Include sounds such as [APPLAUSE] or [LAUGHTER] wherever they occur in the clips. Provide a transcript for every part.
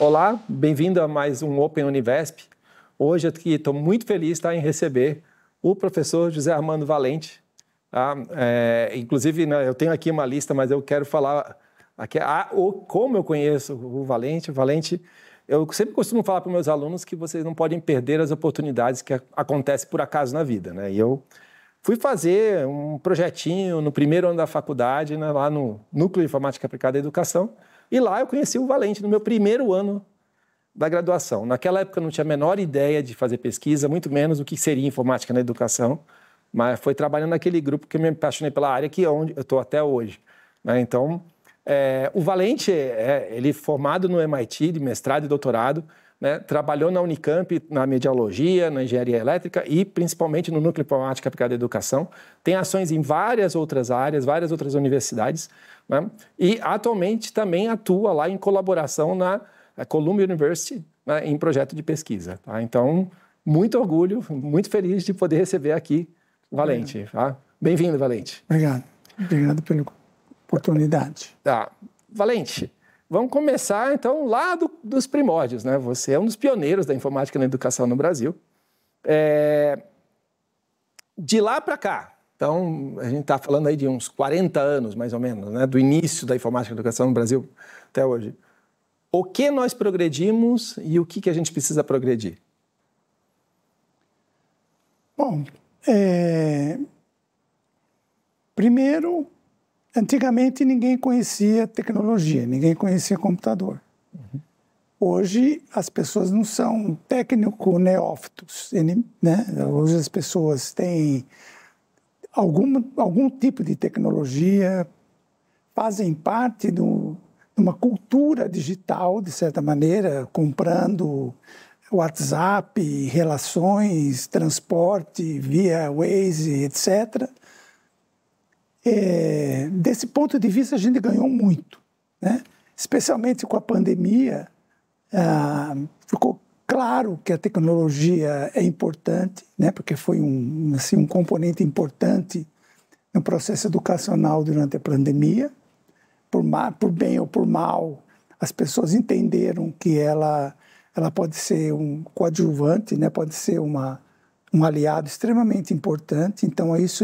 Olá, bem-vindo a mais um Open Univesp. Hoje estou muito feliz tá, em receber o professor José Armando Valente. Tá? É, inclusive, né, eu tenho aqui uma lista, mas eu quero falar aqui a, o, como eu conheço o Valente. Valente, eu sempre costumo falar para meus alunos que vocês não podem perder as oportunidades que acontecem por acaso na vida. Né? E eu fui fazer um projetinho no primeiro ano da faculdade, né, lá no Núcleo de Informática Aplicada à Educação, e lá eu conheci o Valente no meu primeiro ano da graduação. Naquela época eu não tinha a menor ideia de fazer pesquisa, muito menos o que seria informática na educação, mas foi trabalhando naquele grupo que eu me apaixonei pela área que é eu estou até hoje. Né? Então, é, o Valente, é, é ele é formado no MIT, de mestrado e doutorado, né, trabalhou na Unicamp, na mediologia, na engenharia elétrica e principalmente no núcleo informática aplicada à educação. Tem ações em várias outras áreas, várias outras universidades. Né, e atualmente também atua lá em colaboração na eh, Columbia University né, em projeto de pesquisa. Tá? Então, muito orgulho, muito feliz de poder receber aqui Valente. Tá? Bem-vindo, Valente. Obrigado. Obrigado pela oportunidade. Tá. Valente, Vamos começar, então, lá do, dos primórdios. Né? Você é um dos pioneiros da informática na educação no Brasil. É... De lá para cá, então, a gente está falando aí de uns 40 anos, mais ou menos, né? do início da informática na educação no Brasil até hoje. O que nós progredimos e o que, que a gente precisa progredir? Bom, é... primeiro, Antigamente ninguém conhecia tecnologia, ninguém conhecia computador. Hoje as pessoas não são técnico neófitos, né? Hoje as pessoas têm algum, algum tipo de tecnologia, fazem parte de uma cultura digital, de certa maneira, comprando WhatsApp, relações, transporte via Waze, etc. É, desse ponto de vista, a gente ganhou muito, né? especialmente com a pandemia. Ah, ficou claro que a tecnologia é importante, né? porque foi um, assim, um componente importante no processo educacional durante a pandemia. Por, mal, por bem ou por mal, as pessoas entenderam que ela, ela pode ser um coadjuvante, né? pode ser uma, um aliado extremamente importante. Então, isso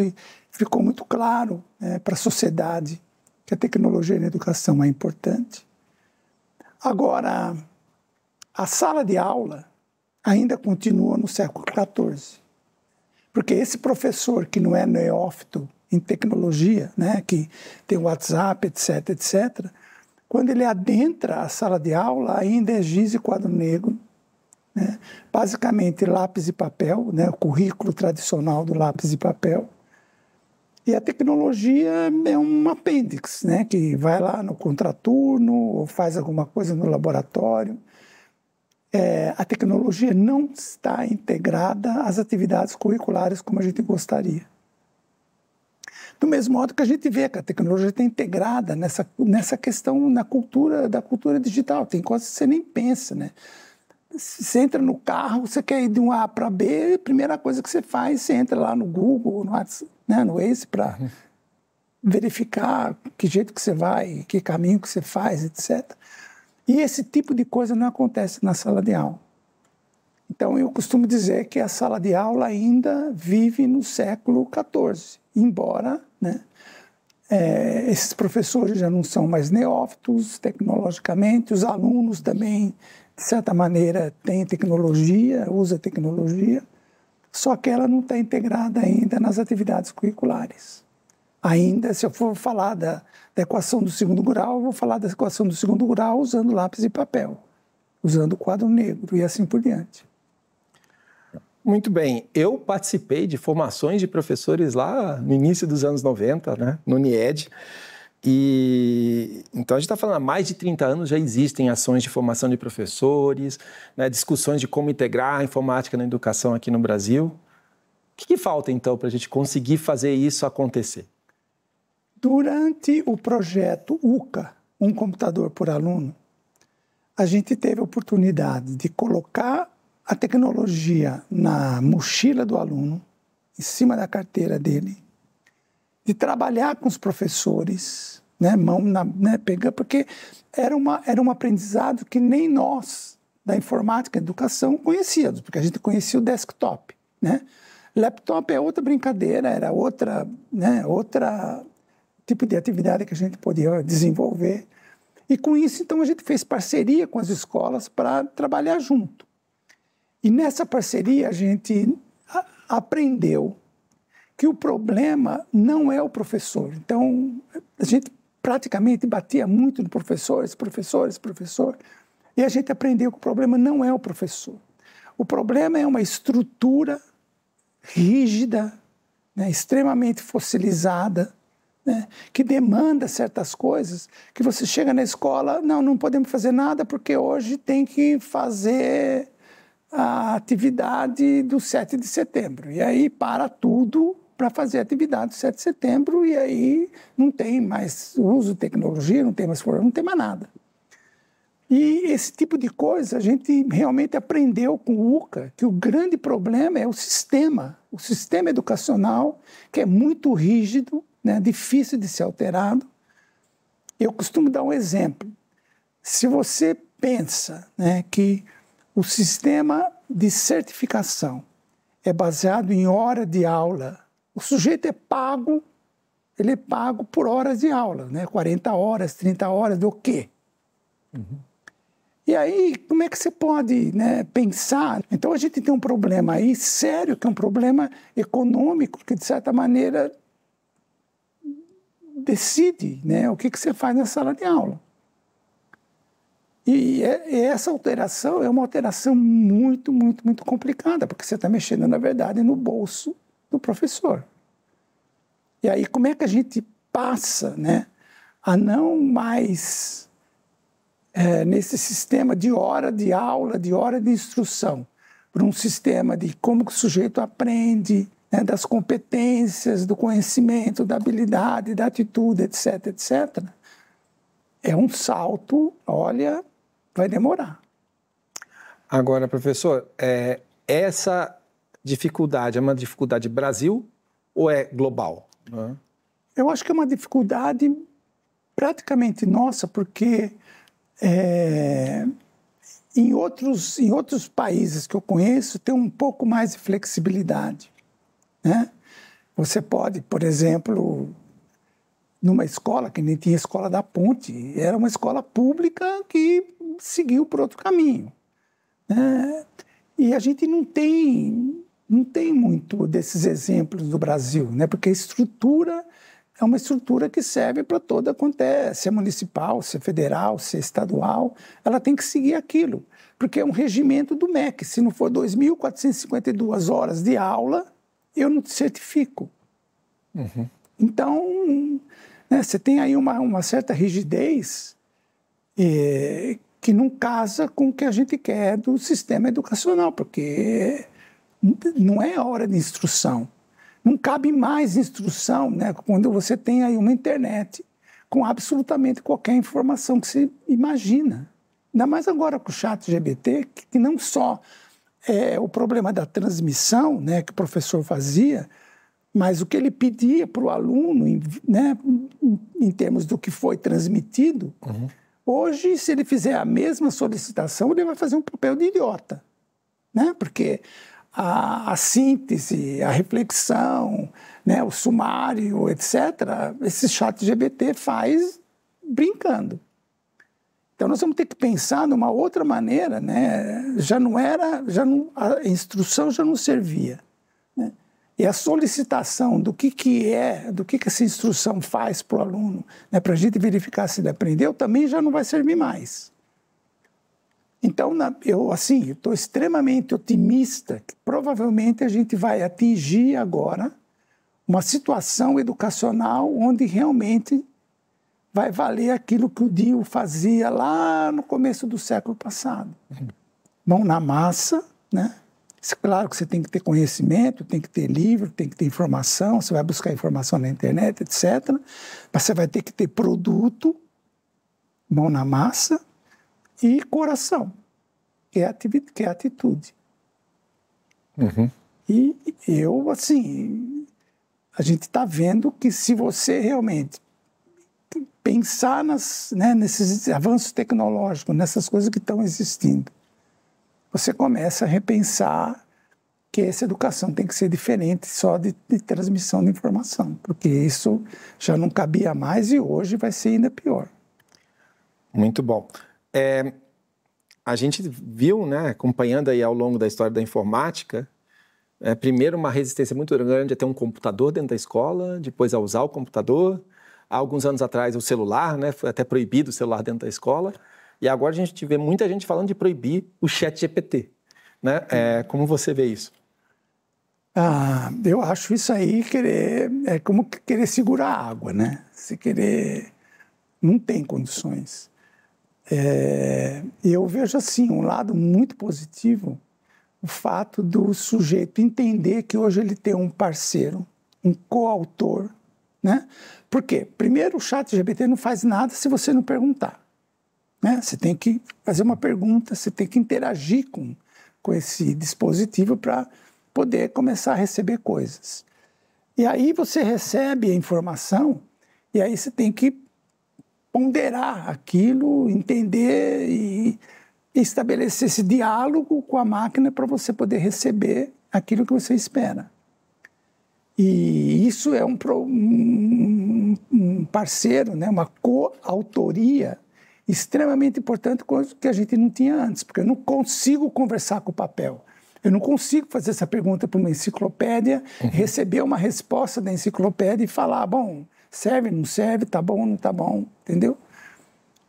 ficou muito claro né, para a sociedade que a tecnologia na educação é importante. Agora, a sala de aula ainda continua no século XIV, porque esse professor que não é neófito em tecnologia, né, que tem WhatsApp, etc., etc., quando ele adentra a sala de aula, ainda é giz e quadro negro, né? basicamente lápis e papel, né? o currículo tradicional do lápis e papel, e a tecnologia é um apêndice, né? que vai lá no contraturno ou faz alguma coisa no laboratório. É, a tecnologia não está integrada às atividades curriculares como a gente gostaria. Do mesmo modo que a gente vê que a tecnologia está integrada nessa, nessa questão na cultura da cultura digital, tem coisas que você nem pensa, né? Você entra no carro, você quer ir de um A para B, a primeira coisa que você faz, você entra lá no Google, no WhatsApp, né, no Waze para verificar que jeito que você vai, que caminho que você faz, etc. E esse tipo de coisa não acontece na sala de aula. Então eu costumo dizer que a sala de aula ainda vive no século XIV, embora né, é, esses professores já não são mais neófitos tecnologicamente, os alunos também, de certa maneira, têm tecnologia, usa tecnologia só que ela não está integrada ainda nas atividades curriculares. Ainda, se eu for falar da, da equação do segundo grau, eu vou falar da equação do segundo grau usando lápis e papel, usando quadro negro e assim por diante. Muito bem. Eu participei de formações de professores lá no início dos anos 90, né, no NIED. E então a gente está falando há mais de 30 anos já existem ações de formação de professores, né, discussões de como integrar a informática na educação aqui no Brasil. O que, que falta então para a gente conseguir fazer isso acontecer? Durante o projeto UCA, um computador por aluno, a gente teve a oportunidade de colocar a tecnologia na mochila do aluno, em cima da carteira dele, de trabalhar com os professores, né, mão na, né, pegando, porque era, uma, era um aprendizado que nem nós da informática, educação, conhecíamos, porque a gente conhecia o desktop, né? Laptop é outra brincadeira, era outra, né, outra tipo de atividade que a gente podia desenvolver. E com isso, então, a gente fez parceria com as escolas para trabalhar junto. E nessa parceria, a gente aprendeu que o problema não é o professor. Então, a gente praticamente batia muito no professores, professores, professor, e a gente aprendeu que o problema não é o professor. O problema é uma estrutura rígida, né, extremamente fossilizada, né, que demanda certas coisas, que você chega na escola, não, não podemos fazer nada porque hoje tem que fazer a atividade do 7 de setembro. E aí para tudo para fazer atividade do 7 de setembro e aí não tem mais uso de tecnologia, não tem mais problema, não tem mais nada. E esse tipo de coisa a gente realmente aprendeu com o UCA, que o grande problema é o sistema, o sistema educacional, que é muito rígido, né, difícil de ser alterado. Eu costumo dar um exemplo. Se você pensa né, que o sistema de certificação é baseado em hora de aula o sujeito é pago, ele é pago por horas de aula, né? 40 horas, 30 horas, do quê? Uhum. E aí, como é que você pode né, pensar? Então, a gente tem um problema aí sério, que é um problema econômico, que, de certa maneira, decide né, o que, que você faz na sala de aula. E essa alteração é uma alteração muito, muito, muito complicada, porque você está mexendo, na verdade, no bolso do professor. E aí, como é que a gente passa né, a não mais é, nesse sistema de hora de aula, de hora de instrução, para um sistema de como o sujeito aprende, né, das competências, do conhecimento, da habilidade, da atitude, etc, etc. É um salto, olha, vai demorar. Agora, professor, é, essa dificuldade? É uma dificuldade Brasil ou é global? É. Eu acho que é uma dificuldade praticamente nossa, porque é, em, outros, em outros países que eu conheço tem um pouco mais de flexibilidade. Né? Você pode, por exemplo, numa escola que nem tinha escola da ponte, era uma escola pública que seguiu por outro caminho. Né? E a gente não tem não tem muito desses exemplos do Brasil, né? porque a estrutura é uma estrutura que serve para toda acontece, se é municipal, se é federal, se é estadual, ela tem que seguir aquilo, porque é um regimento do MEC. Se não for 2.452 horas de aula, eu não te certifico. Uhum. Então, né, você tem aí uma, uma certa rigidez eh, que não casa com o que a gente quer do sistema educacional, porque não é hora de instrução. Não cabe mais instrução né, quando você tem aí uma internet com absolutamente qualquer informação que se imagina. Ainda mais agora com o chat GBT, que não só é o problema da transmissão né, que o professor fazia, mas o que ele pedia para o aluno, né, em termos do que foi transmitido, uhum. hoje, se ele fizer a mesma solicitação, ele vai fazer um papel de idiota. Né? Porque a, a síntese, a reflexão, né, o sumário, etc., esse chat GBT faz brincando. Então nós vamos ter que pensar numa outra maneira, né? Já não era, já não, a instrução já não servia. Né? E a solicitação do que, que é, do que, que essa instrução faz para o aluno, né? para a gente verificar se ele aprendeu, também já não vai servir mais. Então, na, eu assim, estou extremamente otimista que provavelmente a gente vai atingir agora uma situação educacional onde realmente vai valer aquilo que o Dio fazia lá no começo do século passado. Uhum. Mão na massa, né? Claro que você tem que ter conhecimento, tem que ter livro, tem que ter informação, você vai buscar informação na internet, etc. Mas você vai ter que ter produto, mão na massa, e coração, que é, atividade, que é atitude. Uhum. E eu, assim, a gente está vendo que se você realmente pensar nas, né, nesses avanços tecnológicos, nessas coisas que estão existindo, você começa a repensar que essa educação tem que ser diferente só de, de transmissão de informação, porque isso já não cabia mais e hoje vai ser ainda pior. Muito bom. É, a gente viu, né, acompanhando aí ao longo da história da informática, é, primeiro uma resistência muito grande a ter um computador dentro da escola, depois a usar o computador. Há alguns anos atrás o celular, né, foi até proibido o celular dentro da escola. E agora a gente vê muita gente falando de proibir o chat GPT. Né? É, como você vê isso? Ah, eu acho isso aí querer é como querer segurar a água, né? Se querer não tem condições. É, eu vejo assim um lado muito positivo o fato do sujeito entender que hoje ele tem um parceiro, um coautor, né? Por quê? Primeiro, o chat GPT não faz nada se você não perguntar. Né? Você tem que fazer uma pergunta, você tem que interagir com, com esse dispositivo para poder começar a receber coisas. E aí você recebe a informação e aí você tem que ponderar aquilo, entender e estabelecer esse diálogo com a máquina para você poder receber aquilo que você espera. E isso é um, um, um parceiro, né, uma coautoria extremamente importante, coisa que a gente não tinha antes, porque eu não consigo conversar com o papel. Eu não consigo fazer essa pergunta para uma enciclopédia, uhum. receber uma resposta da enciclopédia e falar, bom, serve, não serve, tá bom, não tá bom, entendeu?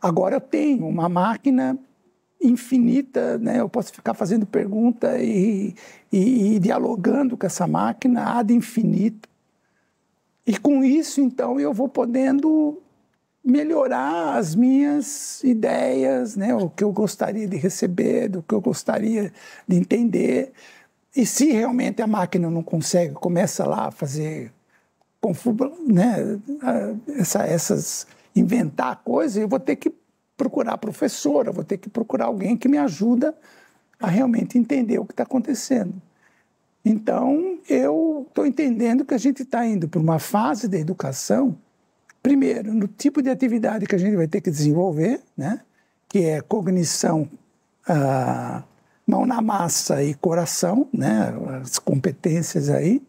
Agora eu tenho uma máquina infinita, né? Eu posso ficar fazendo pergunta e, e, e dialogando com essa máquina ad infinito. E com isso, então, eu vou podendo melhorar as minhas ideias, né? O que eu gostaria de receber, do que eu gostaria de entender. E se realmente a máquina não consegue, começa lá a fazer né, ah, essa, essas inventar coisas, eu vou ter que procurar professora, vou ter que procurar alguém que me ajuda a realmente entender o que está acontecendo. Então, eu estou entendendo que a gente está indo para uma fase da educação, primeiro, no tipo de atividade que a gente vai ter que desenvolver, né? que é cognição, ah, mão na massa e coração, né? as competências aí,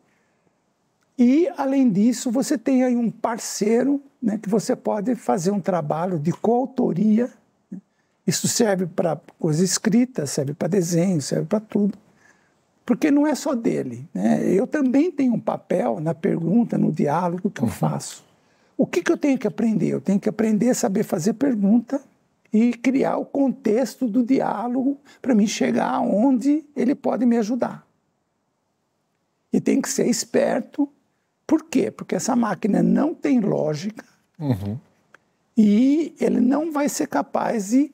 e, além disso, você tem aí um parceiro né, que você pode fazer um trabalho de coautoria. Né. Isso serve para coisa escrita, serve para desenho, serve para tudo. Porque não é só dele. Né? Eu também tenho um papel na pergunta, no diálogo que eu uhum. faço. O que, que eu tenho que aprender? Eu tenho que aprender a saber fazer pergunta e criar o contexto do diálogo para mim chegar onde ele pode me ajudar. E tem que ser esperto por quê? Porque essa máquina não tem lógica uhum. e ele não vai ser capaz de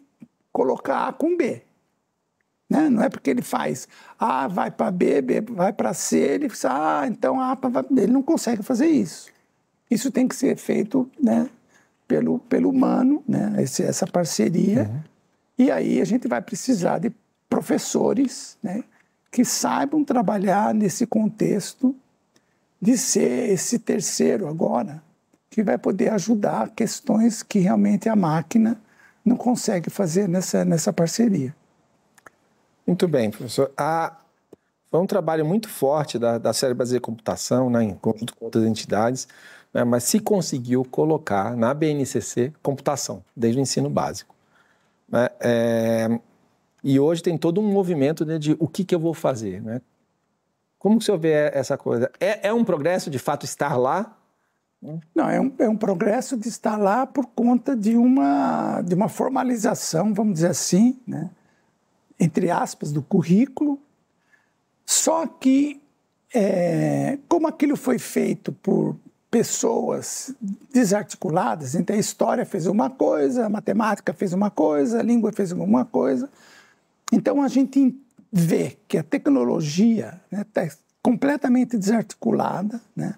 colocar A com B. Né? Não é porque ele faz A vai para B, B vai para C, ele faz ah, então A para Ele não consegue fazer isso. Isso tem que ser feito né, pelo, pelo humano, né, esse, essa parceria. Uhum. E aí a gente vai precisar de professores né, que saibam trabalhar nesse contexto de ser esse terceiro agora, que vai poder ajudar questões que realmente a máquina não consegue fazer nessa, nessa parceria. Muito bem, professor. foi um trabalho muito forte da, da série Brasileira de Computação, né, em conjunto com outras entidades, né, mas se conseguiu colocar na BNCC computação, desde o ensino básico. Né, é, e hoje tem todo um movimento né, de o que, que eu vou fazer, né? Como que o senhor vê essa coisa? É, é um progresso, de fato, estar lá? Não, é um, é um progresso de estar lá por conta de uma, de uma formalização, vamos dizer assim, né? entre aspas, do currículo. Só que, é, como aquilo foi feito por pessoas desarticuladas, então a história fez uma coisa, a matemática fez uma coisa, a língua fez alguma coisa, então a gente vê que a tecnologia está né, tá completamente desarticulada, né?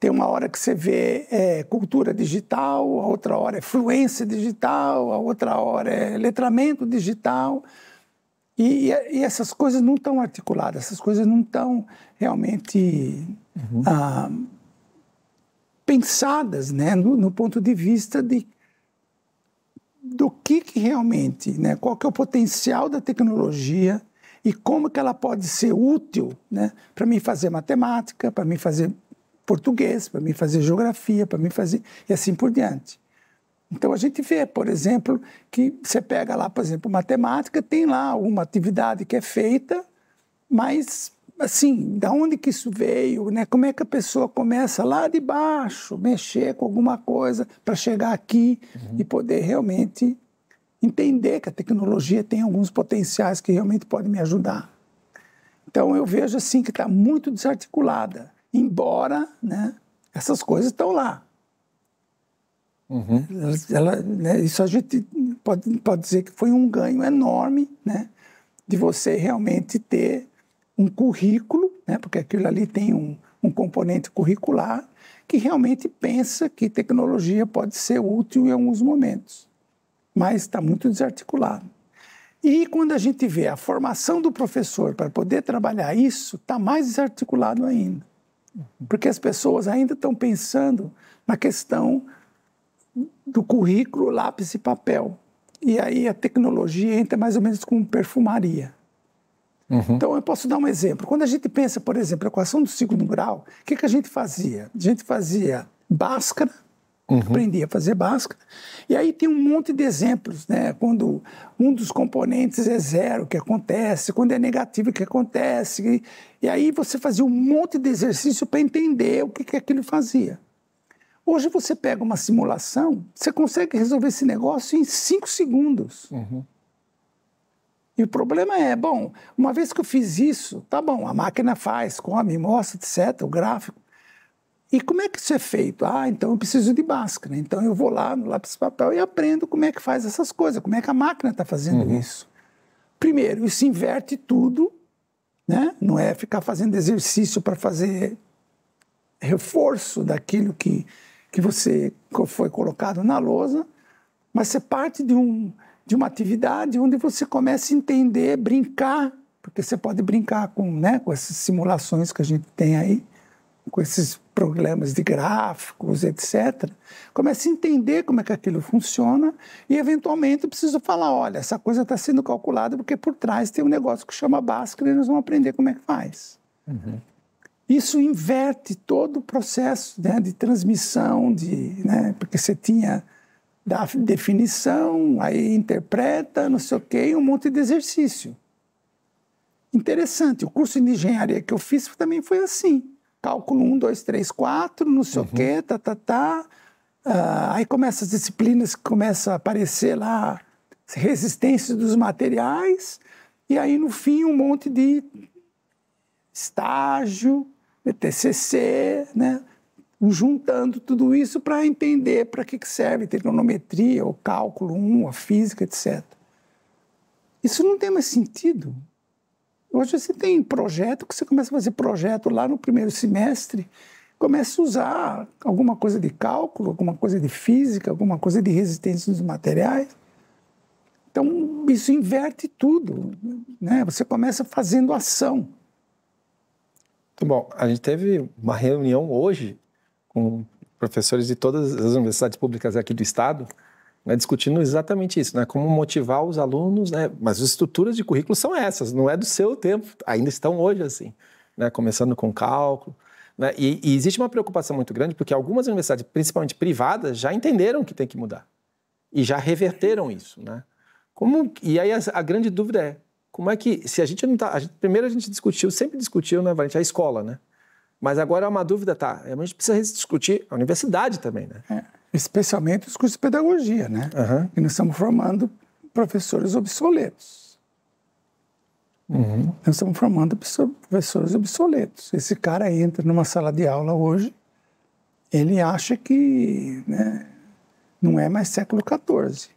tem uma hora que você vê é, cultura digital, a outra hora é fluência digital, a outra hora é letramento digital. E, e essas coisas não estão articuladas, essas coisas não estão realmente uhum. ah, pensadas né, no, no, ponto de vista de, do que, que realmente, né, qual que é o potencial da tecnologia e como que ela pode ser útil né, para mim fazer matemática, para mim fazer português, para mim fazer geografia, para mim fazer e assim por diante. Então a gente vê, por exemplo, que você pega lá, por exemplo, matemática, tem lá uma atividade que é feita, mas assim, da onde que isso veio, né? Como é que a pessoa começa lá de baixo, mexer com alguma coisa para chegar aqui uhum. e poder realmente entender que a tecnologia tem alguns potenciais que realmente podem me ajudar. Então eu vejo assim que está muito desarticulada, embora né, essas coisas estão lá. Uhum. Ela, ela, né, isso a gente pode, pode dizer que foi um ganho enorme né, de você realmente ter um currículo, né, porque aquilo ali tem um, um componente curricular que realmente pensa que tecnologia pode ser útil em alguns momentos mas está muito desarticulado. E quando a gente vê a formação do professor para poder trabalhar isso, está mais desarticulado ainda. Porque as pessoas ainda estão pensando na questão do currículo, lápis e papel. E aí a tecnologia entra mais ou menos como perfumaria. Uhum. Então, eu posso dar um exemplo. Quando a gente pensa, por exemplo, a equação do segundo grau, o que, que a gente fazia? A gente fazia Bhaskara, uhum. aprendi a fazer Bhaskara. E aí tem um monte de exemplos, né? Quando um dos componentes é zero, o que acontece, quando é negativo, o que acontece. E, e aí você fazia um monte de exercício para entender o que, que aquilo fazia. Hoje você pega uma simulação, você consegue resolver esse negócio em cinco segundos. Uhum. E o problema é, bom, uma vez que eu fiz isso, tá bom, a máquina faz, come, mostra, etc., o gráfico. E como é que isso é feito? Ah, então eu preciso de máscara. Né? Então eu vou lá no lápis papel e aprendo como é que faz essas coisas, como é que a máquina está fazendo uhum. isso. Primeiro, isso inverte tudo, né? Não é ficar fazendo exercício para fazer reforço daquilo que, que você foi colocado na lousa, mas ser parte de, um, de uma atividade onde você começa a entender, brincar, porque você pode brincar com, né, com essas simulações que a gente tem aí, com esses problemas de gráficos, etc., começa a entender como é que aquilo funciona e, eventualmente, eu preciso falar, olha, essa coisa está sendo calculada porque por trás tem um negócio que chama Bhaskara e nós vamos aprender como é que faz. Uhum. Isso inverte todo o processo né, de transmissão, de, né, porque você tinha da definição, aí interpreta, não sei o quê, um monte de exercício. Interessante. O curso de engenharia que eu fiz também foi assim cálculo 1, 2, 3, 4, não sei uhum. o quê, tá, tá, tá. Ah, aí começa as disciplinas que começa a aparecer lá, resistência dos materiais, e aí no fim um monte de estágio, né, TCC, né? juntando tudo isso para entender para que, que serve trigonometria, o cálculo 1, a física, etc. Isso não tem mais sentido. Hoje você tem projeto que você começa a fazer projeto lá no primeiro semestre, começa a usar alguma coisa de cálculo, alguma coisa de física, alguma coisa de resistência dos materiais. Então, isso inverte tudo. Né? Você começa fazendo ação. Muito tá bom. A gente teve uma reunião hoje com professores de todas as universidades públicas aqui do Estado né, discutindo exatamente isso, né, como motivar os alunos, né, mas as estruturas de currículo são essas, não é do seu tempo, ainda estão hoje assim, né, começando com cálculo. Né, e, e existe uma preocupação muito grande, porque algumas universidades, principalmente privadas, já entenderam que tem que mudar e já reverteram isso. Né? Como, e aí a, a grande dúvida é, como é que, se a gente não está, primeiro a gente discutiu, sempre discutiu, né, Valente, a escola, né? Mas agora é uma dúvida, tá? A gente precisa discutir a universidade também, né? É especialmente os cursos de pedagogia, né? Uhum. E nós estamos formando professores obsoletos. Uhum. Nós estamos formando professores obsoletos. Esse cara entra numa sala de aula hoje, ele acha que né, não é mais século XIV.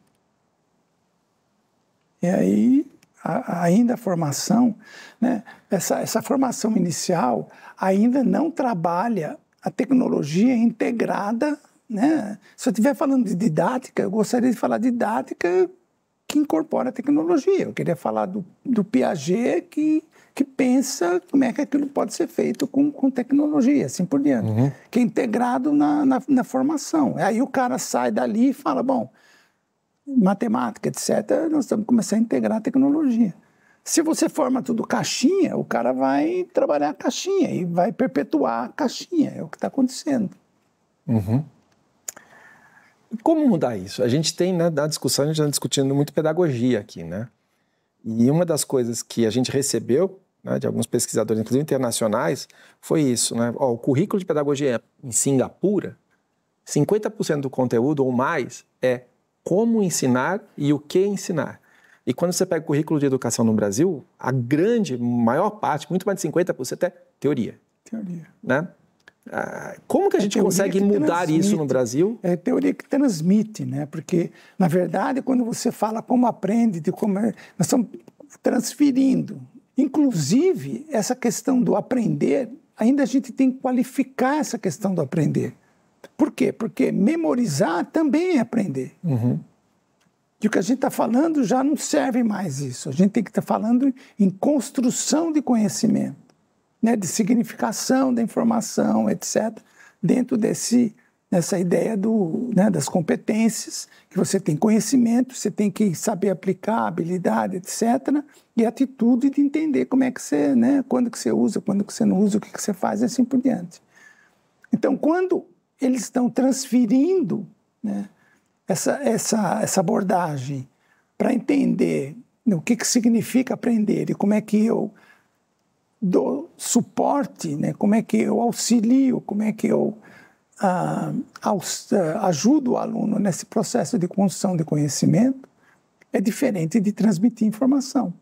E aí, a, ainda a formação, né, essa, essa formação inicial ainda não trabalha a tecnologia integrada né? Se eu estiver falando de didática, eu gostaria de falar de didática que incorpora a tecnologia. Eu queria falar do, do Piaget que, que pensa como é que aquilo pode ser feito com, com tecnologia, assim por diante, uhum. que é integrado na, na, na formação. Aí o cara sai dali e fala, bom, matemática, etc., nós estamos começando a integrar a tecnologia. Se você forma tudo caixinha, o cara vai trabalhar a caixinha e vai perpetuar a caixinha, é o que está acontecendo. Uhum. Como mudar isso? A gente tem, né, da discussão, a gente está discutindo muito pedagogia aqui, né? E uma das coisas que a gente recebeu né, de alguns pesquisadores, inclusive internacionais, foi isso. Né? Ó, o currículo de pedagogia é, em Singapura, 50% do conteúdo ou mais é como ensinar e o que ensinar. E quando você pega o currículo de educação no Brasil, a grande, maior parte, muito mais de 50%, é teoria. Teoria. Né? Ah, como que a é gente consegue mudar isso no Brasil? É teoria que transmite, né? Porque, na verdade, quando você fala como aprende, de como é, nós estamos transferindo. Inclusive, essa questão do aprender, ainda a gente tem que qualificar essa questão do aprender. Por quê? Porque memorizar também é aprender. Uhum. E o que a gente está falando já não serve mais isso. A gente tem que estar tá falando em construção de conhecimento né, de significação da informação, etc., dentro desse nessa ideia do, né, das competências, que você tem conhecimento, você tem que saber aplicar, habilidade, etc., e atitude de entender como é que você, né, quando que você usa, quando que você não usa, o que, que você faz e assim por diante. Então, quando eles estão transferindo né, essa, essa, essa abordagem para entender o que, que significa aprender e como é que eu dou suporte, né? como é que eu auxilio, como é que eu ah, ah, ajudo o aluno nesse processo de construção de conhecimento, é diferente de transmitir informação.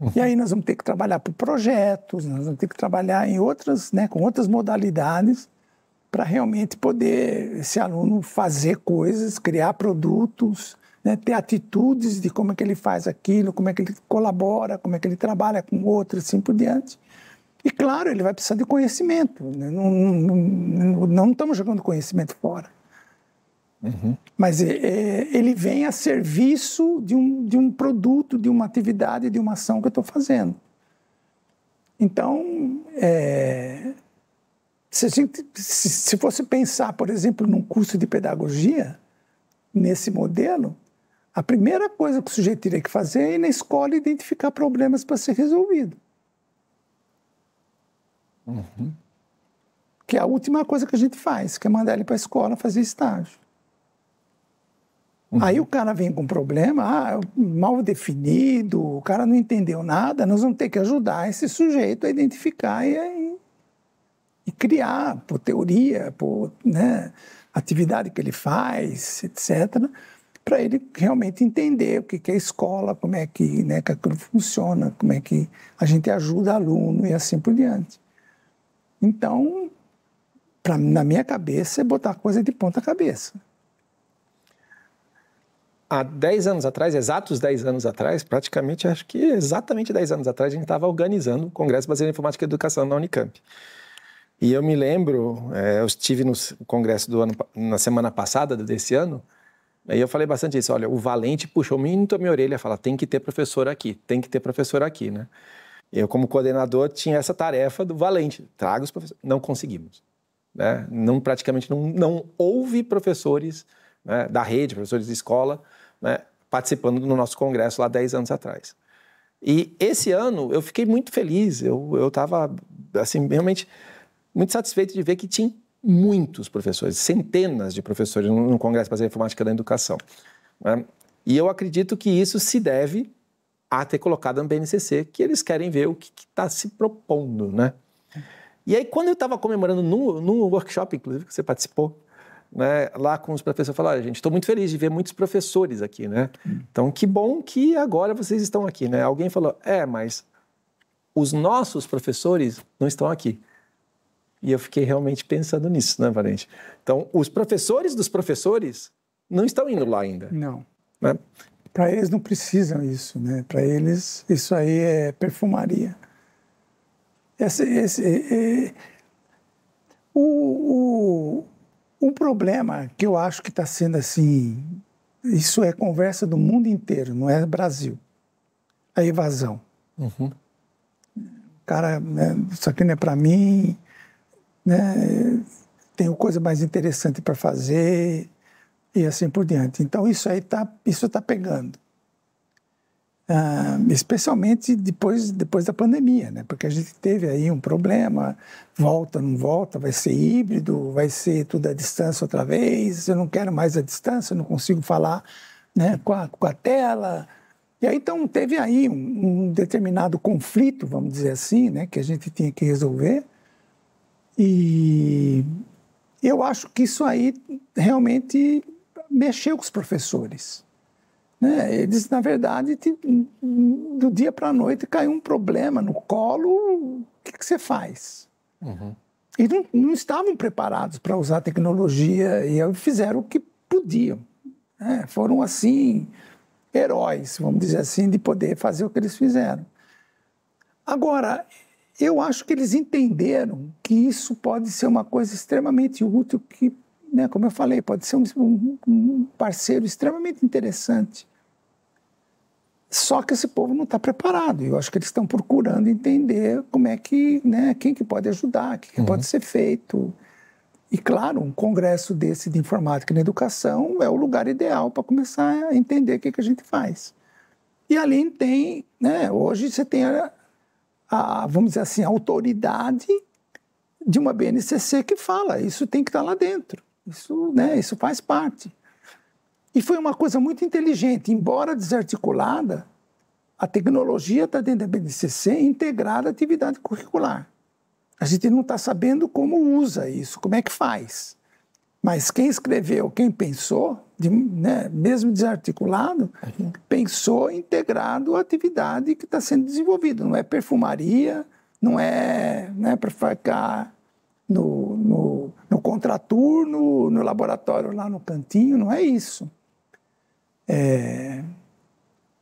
Uhum. E aí nós vamos ter que trabalhar por projetos, nós vamos ter que trabalhar em outras, né, com outras modalidades para realmente poder esse aluno fazer coisas, criar produtos, né, ter atitudes de como é que ele faz aquilo, como é que ele colabora, como é que ele trabalha com outro, assim por diante. E claro, ele vai precisar de conhecimento. Né? Não, não, não, não estamos jogando conhecimento fora. Uhum. Mas é, é, ele vem a serviço de um, de um produto, de uma atividade, de uma ação que eu estou fazendo. Então, é, se, gente, se, se fosse pensar, por exemplo, num curso de pedagogia, nesse modelo, a primeira coisa que o sujeito teria que fazer é ir na escola identificar problemas para ser resolvido. Uhum. Que é a última coisa que a gente faz, que é mandar ele para a escola fazer estágio. Uhum. Aí o cara vem com um problema, ah, é mal definido, o cara não entendeu nada, nós vamos ter que ajudar esse sujeito a identificar e, e, e criar por teoria, por né, atividade que ele faz, etc., para ele realmente entender o que, que é escola, como é que, né, que aquilo funciona, como é que a gente ajuda aluno e assim por diante. Então, pra, na minha cabeça, é botar a coisa de ponta cabeça. Há 10 anos atrás, exatos 10 anos atrás, praticamente acho que exatamente 10 anos atrás, a gente estava organizando o Congresso Brasileiro de Informática e Educação na Unicamp. E eu me lembro, é, eu estive no congresso do ano, na semana passada desse ano, e eu falei bastante isso. Olha, o Valente puxou muito a minha orelha, fala, tem que ter professor aqui, tem que ter professor aqui, né? Eu, como coordenador, tinha essa tarefa do valente, traga os professores. Não conseguimos. Né? Não, praticamente não, não houve professores né, da rede, professores de escola, né, participando do nosso congresso lá 10 anos atrás. E esse ano eu fiquei muito feliz, eu estava assim, realmente muito satisfeito de ver que tinha muitos professores, centenas de professores no Congresso Brasileiro de Informática da Educação. Né? E eu acredito que isso se deve a ter colocado no BNCC, que eles querem ver o que está se propondo, né? E aí, quando eu estava comemorando num, num workshop, inclusive, que você participou, né, lá com os professores, falaram: ah, gente, estou muito feliz de ver muitos professores aqui, né? Então, que bom que agora vocês estão aqui, né? Alguém falou, é, mas os nossos professores não estão aqui. E eu fiquei realmente pensando nisso, né, Valente? Então, os professores dos professores não estão indo lá ainda. Não. Né? Para eles não precisam isso, né? Para eles isso aí é perfumaria. Esse, esse, é, o, o, um problema que eu acho que está sendo assim, isso é conversa do mundo inteiro, não é Brasil. A evasão. Uhum. Cara, né, isso aqui não é para mim, né? Tenho coisa mais interessante para fazer e assim por diante. Então isso aí está isso tá pegando. Ah, especialmente depois, depois da pandemia, né? porque a gente teve aí um problema, volta, não volta, vai ser híbrido, vai ser tudo à distância outra vez, eu não quero mais a distância, eu não consigo falar né, com, a, com a tela. E aí, então, teve aí um, um, determinado conflito, vamos dizer assim, né, que a gente tinha que resolver. E eu acho que isso aí realmente mexeu com os professores. Né? Eles, na verdade, do dia para a noite caiu um problema no colo, o que, que você faz? Uhum. E não, não, estavam preparados para usar a tecnologia e fizeram o que podiam. Né? Foram, assim, heróis, vamos dizer assim, de poder fazer o que eles fizeram. Agora, eu acho que eles entenderam que isso pode ser uma coisa extremamente útil que né, como eu falei, pode ser um, um, parceiro extremamente interessante. Só que esse povo não está preparado. Eu acho que eles estão procurando entender como é que, né, quem que pode ajudar, o que, que uhum. pode ser feito. E claro, um congresso desse de informática na educação é o lugar ideal para começar a entender o que, que a gente faz. E ali tem, né, hoje você tem a, a, vamos dizer assim, a autoridade de uma BNCC que fala, isso tem que estar tá lá dentro. Isso, né, isso faz parte. E foi uma coisa muito inteligente, embora desarticulada, a tecnologia está dentro da BNCC integrada à atividade curricular. A gente não está sabendo como usa isso, como é que faz. Mas quem escreveu, quem pensou, de, né, mesmo desarticulado, uhum. pensou integrado à atividade que está sendo desenvolvida. Não é perfumaria, não é né, para ficar no, no contraturno, no laboratório lá no cantinho, não é isso. É...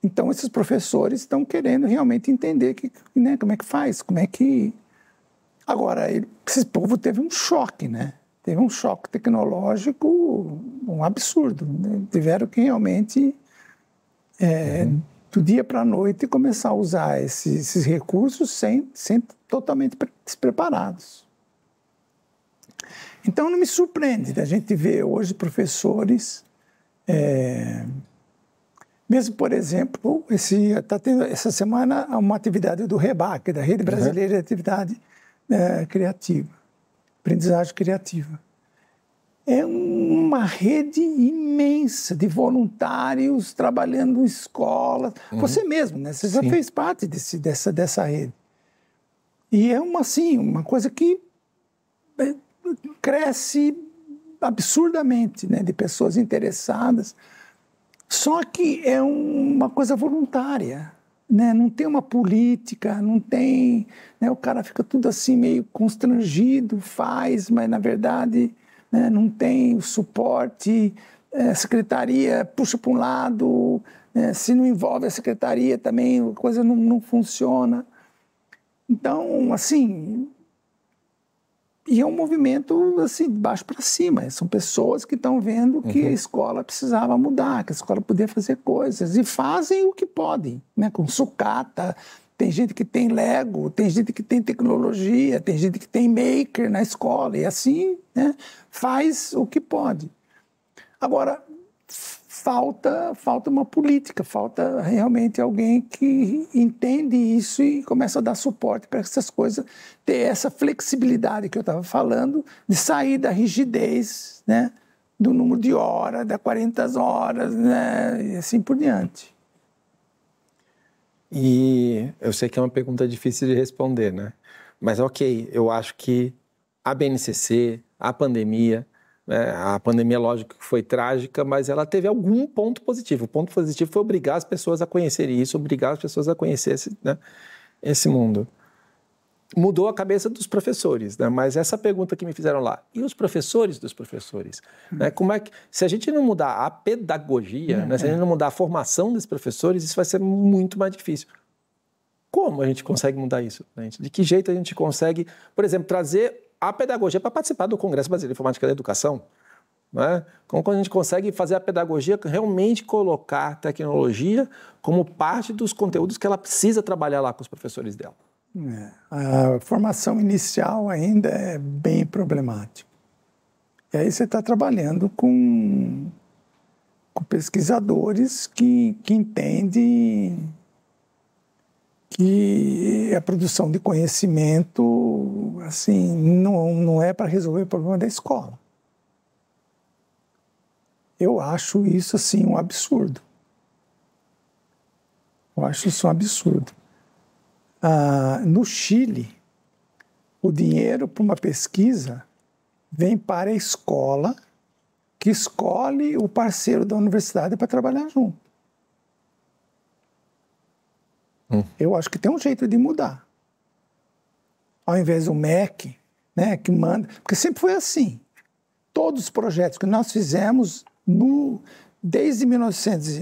Então, esses professores estão querendo realmente entender que, né, como é que faz, como é que. Agora, esse povo teve um choque, né? Teve um choque tecnológico, um absurdo. Né? Tiveram que realmente, é, uhum. do dia para a noite, começar a usar esses, esses recursos sem, sem totalmente despreparados. Então não me surpreende a gente ver hoje professores, é, mesmo por exemplo, esse tá tendo essa semana uma atividade do REBAC, da Rede uhum. Brasileira uhum. de Atividade é, Criativa, aprendizagem criativa. É uma rede imensa de voluntários trabalhando em escolas. Uhum. Você mesmo, né? Você já fez parte desse, dessa, dessa rede. E é uma, assim, uma coisa que é, cresce absurdamente né, de pessoas interessadas. Só que é um, uma coisa voluntária. Né? Não tem uma política, não tem. Né? O cara fica tudo assim meio constrangido, faz, mas na verdade né? não tem o suporte. É, a secretaria puxa para um lado, né, se não envolve a secretaria também, a coisa não, não funciona. Então, assim, e é um movimento assim, de baixo para cima. São pessoas que estão vendo que uhum. a escola precisava mudar, que a escola podia fazer coisas. E fazem o que podem, né? com sucata. Tem gente que tem Lego, tem gente que tem tecnologia, tem gente que tem maker na escola. E assim, né? faz o que pode. Agora, falta, falta uma política, falta realmente alguém que entende isso e começa a dar suporte para essas coisas, ter essa flexibilidade que eu estava falando, de sair da rigidez, né? do número de horas, da 40 horas, né? e assim por diante. E eu sei que é uma pergunta difícil de responder, né? Mas ok, eu acho que a BNCC, a pandemia, é, a pandemia, lógico, foi trágica, mas ela teve algum ponto positivo. O ponto positivo foi obrigar as pessoas a conhecerem isso, obrigar as pessoas a conhecer esse, né, esse mundo. Mudou a cabeça dos professores, né? mas essa pergunta que me fizeram lá, e os professores dos professores? Né? Como é que, se a gente não mudar a pedagogia, né, se a gente não mudar a formação dos professores, isso vai ser muito mais difícil. Como a gente consegue mudar isso? Né, De que jeito a gente consegue, por exemplo, trazer a pedagogia para participar do Congresso Brasileiro de Informática da Educação. Né? Como a gente consegue fazer a pedagogia realmente colocar tecnologia como parte dos conteúdos que ela precisa trabalhar lá com os professores dela. É. A formação inicial ainda é bem problemática. E aí você está trabalhando com, com pesquisadores que, que entendem que a produção de conhecimento assim não, não é para resolver o problema da escola. Eu acho isso assim um absurdo. Eu acho isso um absurdo. Ah, no Chile, o dinheiro para uma pesquisa vem para a escola que escolhe o parceiro da universidade para trabalhar junto. Hum. Eu acho que tem um jeito de mudar. Ao invés do MEC, né, que manda. Porque sempre foi assim. Todos os projetos que nós fizemos no, desde 1900,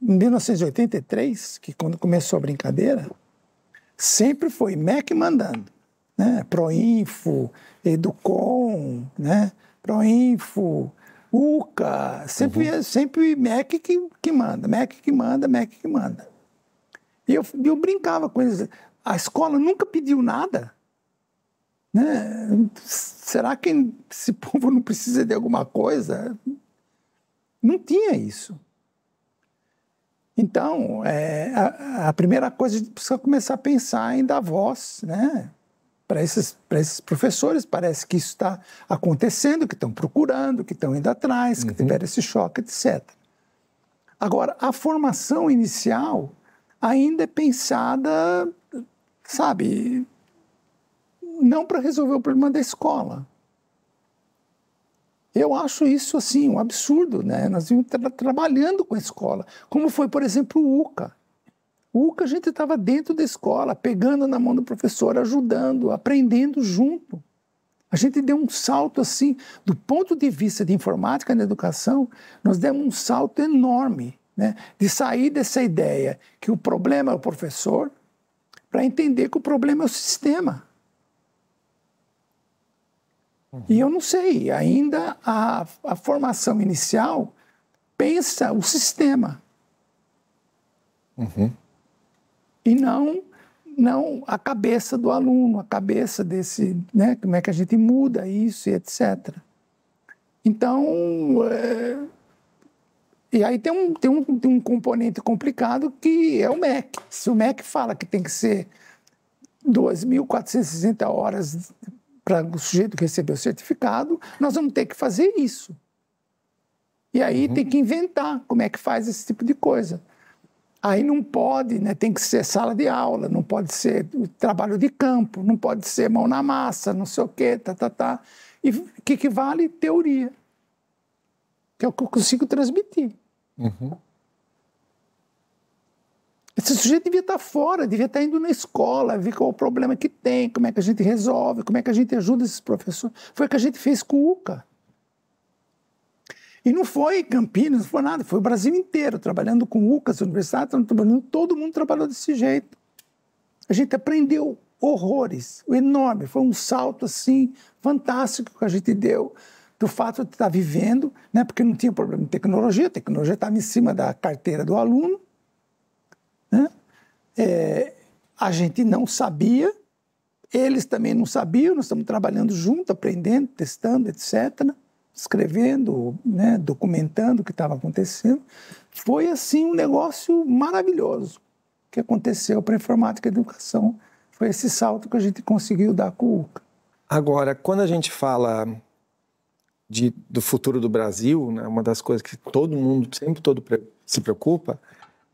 1983, que quando começou a brincadeira, sempre foi MEC mandando. Né? Proinfo, Educom, né? Proinfo, UCA, sempre, uhum. É sempre MEC que, que manda, MEC que manda, MEC que manda. E eu, eu brincava com eles. A escola nunca pediu nada. Né? Será que esse [LAUGHS] povo não precisa de alguma coisa? Não tinha isso. Então, é, a, a, primeira coisa, a gente precisa começar a pensar em dar voz né? para esses, esses professores. Parece que isso está acontecendo, que estão procurando, que estão indo atrás, uhum. que tiveram esse choque, etc. Agora, a formação inicial ainda é pensada, sabe, não para resolver o problema da escola. Eu acho isso assim um absurdo, né? Nós vimos tra trabalhando com a escola, como foi, por exemplo, o UCA. O UCA a gente estava dentro da escola, pegando na mão do professor, ajudando, aprendendo junto. A gente deu um salto assim, do ponto de vista de informática na educação, nós demos um salto enorme né? de sair dessa ideia que o problema é o professor para entender que o problema é o sistema. Uhum. E eu não sei, ainda a, a formação inicial pensa o sistema. Uhum. E não não a cabeça do aluno, a cabeça desse, né, como é que a gente muda isso e etc. Então, é e aí tem um, tem, um, tem um componente complicado que é o MEC. Se o MEC fala que tem que ser 2.460 horas para o sujeito que recebeu o certificado, nós vamos ter que fazer isso. E aí uhum. tem que inventar como é que faz esse tipo de coisa. Aí não pode, né? tem que ser sala de aula, não pode ser trabalho de campo, não pode ser mão na massa, não sei o quê, tá, tá, tá. E o que, que vale? Teoria que é o que eu consigo transmitir. Uhum. Esse sujeito devia estar fora, devia estar indo na escola, ver qual é o problema que tem, como é que a gente resolve, como é que a gente ajuda esses professores. Foi o que a gente fez com o UCA. E não foi Campinas, não foi nada, foi o Brasil inteiro, trabalhando com UCAS, universidades, trabalhando, todo mundo trabalhou desse jeito. A gente aprendeu horrores, o enorme, foi um salto assim fantástico que a gente deu do fato de estar vivendo, né, porque não tinha problema de tecnologia, a tecnologia estava em cima da carteira do aluno. Né? É, a gente não sabia, eles também não sabiam, nós estamos trabalhando junto, aprendendo, testando, etc., escrevendo, né, documentando o que estava acontecendo. Foi, assim, um negócio maravilhoso que aconteceu para a informática e a educação. Foi esse salto que a gente conseguiu dar com o UCA. Agora, quando a gente fala de, do futuro do Brasil, né, uma das coisas que todo mundo sempre todo pre se preocupa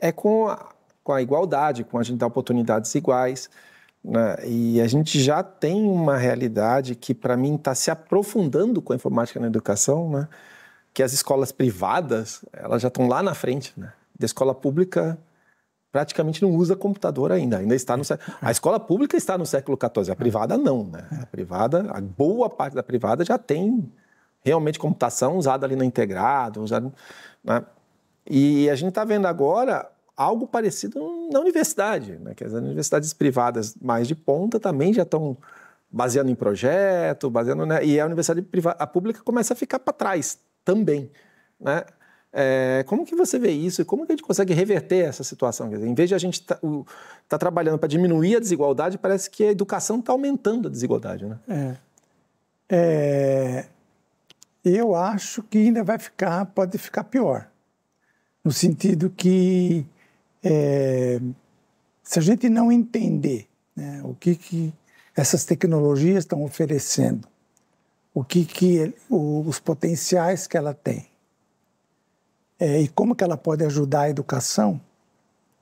é com a, com a igualdade, com a gente dar oportunidades iguais. Né, e a gente já tem uma realidade que, para mim, está se aprofundando com a informática na educação, né, que as escolas privadas elas já estão lá na frente. Né, da escola pública praticamente não usa computador ainda. Ainda está no a escola pública está no século XIV, a privada não, né? A privada, a boa parte da privada já tem realmente computação tá, usada ali no integrado, usada, né? E a gente está vendo agora algo parecido na universidade, né? que as universidades privadas mais de ponta também já estão baseando em projeto, baseando, né? e a universidade privada, a pública começa a ficar para trás também, né? É, como que você vê isso e como que a gente consegue reverter essa situação? Quer dizer, em vez de a gente estar tá, tá trabalhando para diminuir a desigualdade, parece que a educação está aumentando a desigualdade, né? É. é... E eu acho que ainda vai ficar, pode ficar pior. No sentido que, é, se a gente não entender né, o que, que essas tecnologias estão oferecendo, o que, que o, os potenciais que ela tem é, e como que ela pode ajudar a educação,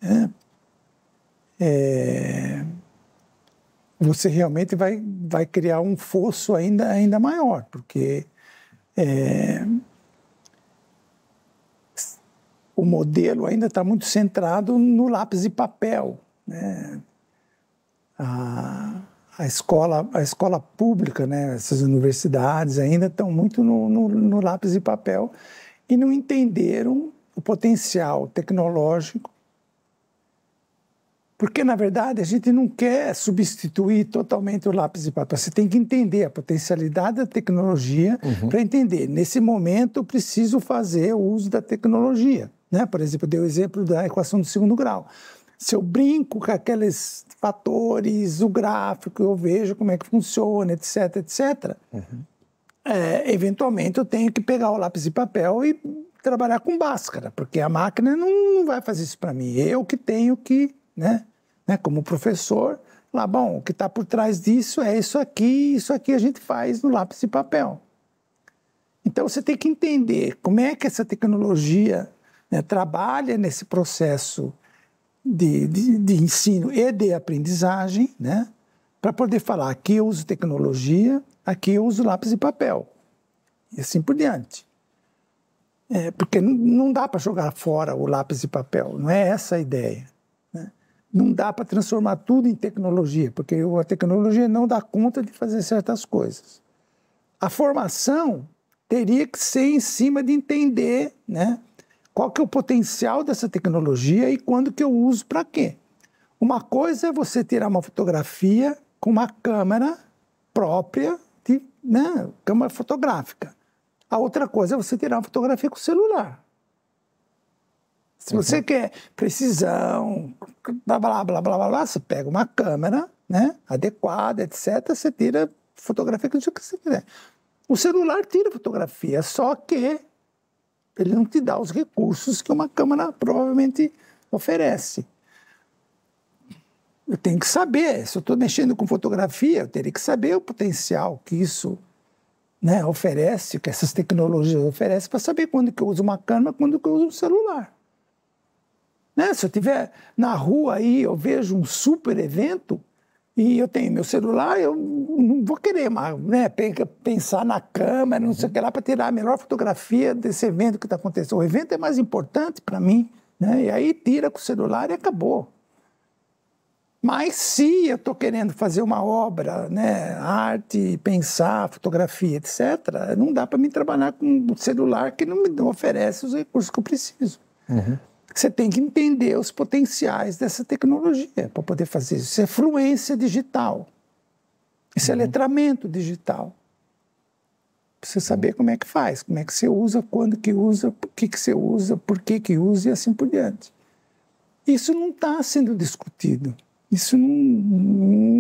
né, é, você realmente vai, vai criar um fosso ainda, ainda maior, porque é, o modelo ainda está muito centrado no lápis e papel. Né? A, a, escola, a escola pública, né? essas universidades ainda estão muito no, no, no lápis e papel e não entenderam o potencial tecnológico porque, na verdade, a gente não quer substituir totalmente o lápis de papel. Você tem que entender a potencialidade da tecnologia uhum. para entender. Nesse momento, eu preciso fazer o uso da tecnologia. Né? Por exemplo, eu dei o exemplo da equação do segundo grau. Se eu brinco com aqueles fatores, o gráfico, eu vejo como é que funciona, etc, etc. Uhum. É, eventualmente, eu tenho que pegar o lápis de papel e trabalhar com báscara, porque a máquina não, não vai fazer isso para mim. É eu que tenho que né? né, como professor, lá, bom, o que está por trás disso é isso aqui, isso aqui a gente faz no lápis e papel. Então você tem que entender como é que essa tecnologia né, trabalha nesse processo de, de, de, ensino e de aprendizagem, né, para poder falar aqui eu uso tecnologia, aqui eu uso lápis e papel, e assim por diante. É, porque não dá para jogar fora o lápis e papel, não é essa a ideia não dá para transformar tudo em tecnologia, porque a tecnologia não dá conta de fazer certas coisas. A formação teria que ser em cima de entender né, qual que é o potencial dessa tecnologia e quando que eu uso para quê. Uma coisa é você tirar uma fotografia com uma câmera própria, de, né, câmera fotográfica. A outra coisa é você tirar uma fotografia com o celular. Se você uhum. quer precisão, blá, blá, blá, blá, blá, blá, você pega uma câmera né, adequada, etc., você tira fotografia que você quiser. O celular tira fotografia, só que ele não te dá os recursos que uma câmera provavelmente oferece. Eu tenho que saber, se eu estou mexendo com fotografia, eu teria que saber o potencial que isso né, oferece, que essas tecnologias oferecem, para saber quando que eu uso uma câmera, quando que eu uso um celular. Né? Se eu estiver na rua aí, eu vejo um super evento e eu tenho meu celular, eu não vou querer mais né? pensar na câmera, não sei o que lá, para tirar a melhor fotografia desse evento que está acontecendo. O evento é mais importante para mim. Né? E aí tira com o celular e acabou. Mas se eu estou querendo fazer uma obra, né, arte, pensar, fotografia, etc., não dá para me trabalhar com um celular que não me oferece os recursos que eu preciso. Uhum. Você tem que entender os potenciais dessa tecnologia para poder fazer isso. Isso é fluência digital. Isso é uhum. é letramento digital. Você saber como é que faz, como é que você usa, quando que usa, o que que você usa, por que que usa e assim por diante. Isso não está sendo discutido. Isso não,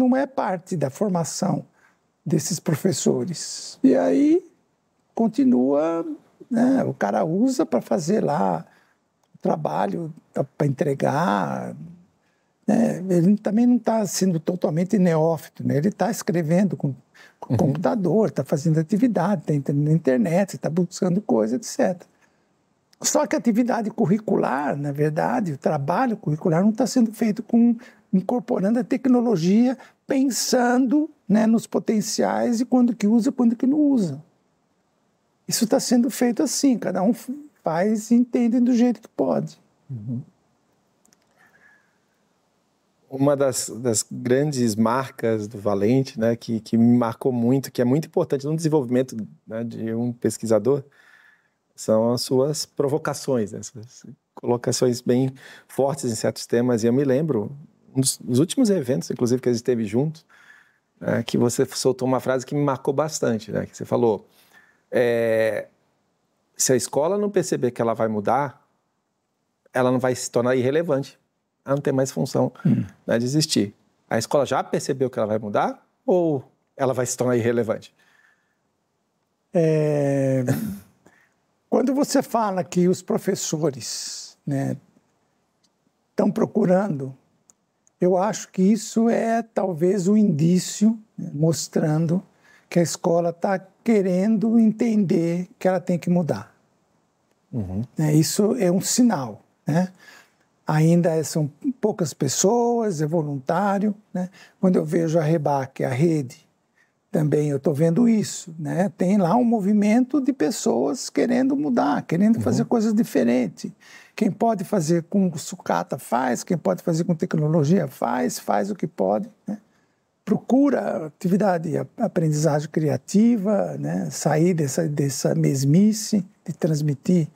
não é parte da formação desses professores. E aí continua, né, o cara usa para fazer lá trabalho para entregar. Né? Ele também não está sendo totalmente neófito, né? ele está escrevendo com, com uhum. computador, está fazendo atividade, está entrando na internet, está buscando coisa, etc. Só que a atividade curricular, na verdade, o trabalho curricular não está sendo feito com incorporando a tecnologia, pensando né, nos potenciais e quando que usa, quando que não usa. Isso está sendo feito assim, cada um Entendem do jeito que pode. Uhum. Uma das, das, grandes marcas do Valente, né, que, que me marcou muito, que é muito importante no desenvolvimento né, de um pesquisador, são as suas provocações, né, suas colocações bem fortes em certos temas. E eu me lembro, um dos, dos últimos eventos, inclusive, que a gente teve juntos, né, que você soltou uma frase que me marcou bastante, né, que você falou, é, se a escola não perceber que ela vai mudar, ela não vai se tornar irrelevante. Ela não tem mais função hum. né, de existir. A escola já percebeu que ela vai mudar ou ela vai se tornar irrelevante? É... Quando você fala que os professores né, estão procurando, eu acho que isso é talvez um indício né, mostrando que a escola está querendo entender que ela tem que mudar. Uhum. isso é um sinal. Né? Ainda são poucas pessoas, é voluntário. Né? Quando eu vejo a rebaque, a rede, também eu estou vendo isso. Né? Tem lá um movimento de pessoas querendo mudar, querendo uhum. fazer coisas diferentes. Quem pode fazer com sucata faz, quem pode fazer com tecnologia faz, faz o que pode. Né? procura atividade, aprendizagem criativa, né? sair dessa, dessa mesmice de transmitir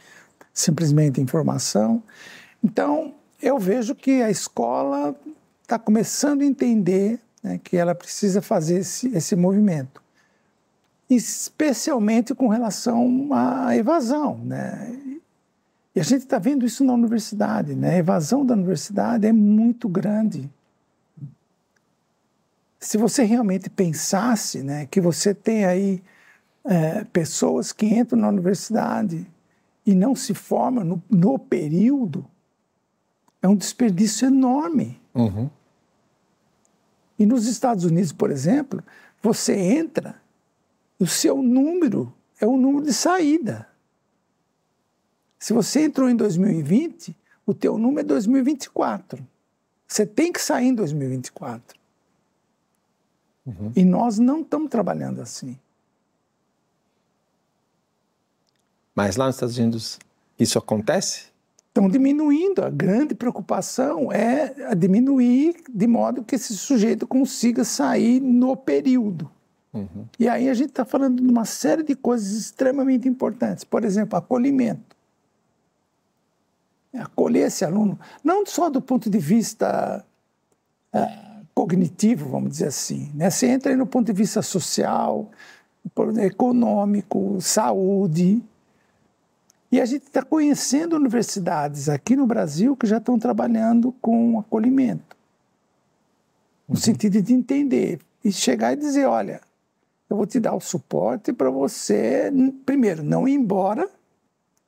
simplesmente informação. Então, eu vejo que a escola está começando a entender né, que ela precisa fazer esse, esse movimento, especialmente com relação à evasão. Né? E a gente está vendo isso na universidade. Né? A evasão da universidade é muito grande se você realmente pensasse né, que você tem aí é, pessoas que entram na universidade e não se formam no, no período, é um desperdício enorme. Uhum. E nos Estados Unidos, por exemplo, você entra, o seu número é o número de saída. Se você entrou em 2020, o teu número é 2024. Você tem que sair em 2024. Uhum. E nós não estamos trabalhando assim. Mas lá nos Estados Unidos isso acontece? Estão diminuindo. A grande preocupação é diminuir de modo que esse sujeito consiga sair no período. Uhum. E aí a gente está falando de uma série de coisas extremamente importantes. Por exemplo, acolhimento. Acolher esse aluno, não só do ponto de vista é, cognitivo, vamos dizer assim. Né? Você entra aí no ponto de vista social, econômico, saúde. E a gente está conhecendo universidades aqui no Brasil que já estão trabalhando com acolhimento. No uhum. sentido de entender e chegar e dizer: olha, eu vou te dar o suporte para você, primeiro, não ir embora,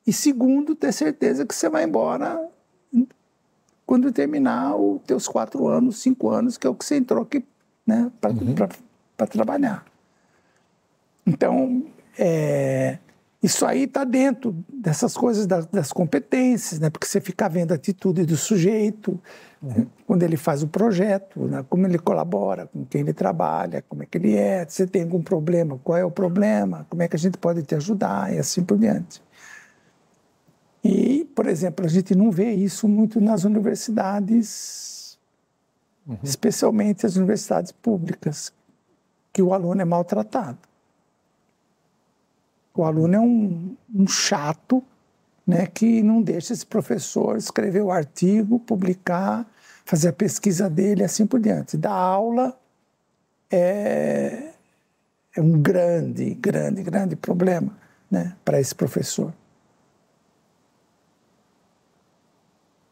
e segundo, ter certeza que você vai embora quando terminar os teus quatro anos, cinco anos, que é o que você entrou aqui né, para uhum. trabalhar. Então, é, isso aí está dentro dessas coisas das, das, competências, né? porque você fica vendo a atitude do sujeito, né, uhum. quando ele faz o projeto, né? como ele colabora, com quem ele trabalha, como é que ele é, se tem algum problema, qual é o problema, como é que a gente pode te ajudar e assim por diante. E, por exemplo, a gente não vê isso muito nas universidades, uhum. especialmente as universidades públicas, que o aluno é maltratado. O aluno é um, um chato, né, que não deixa esse professor escrever o artigo, publicar, fazer a pesquisa dele, assim por diante. Da aula é, é um grande, grande, grande problema né, para esse professor.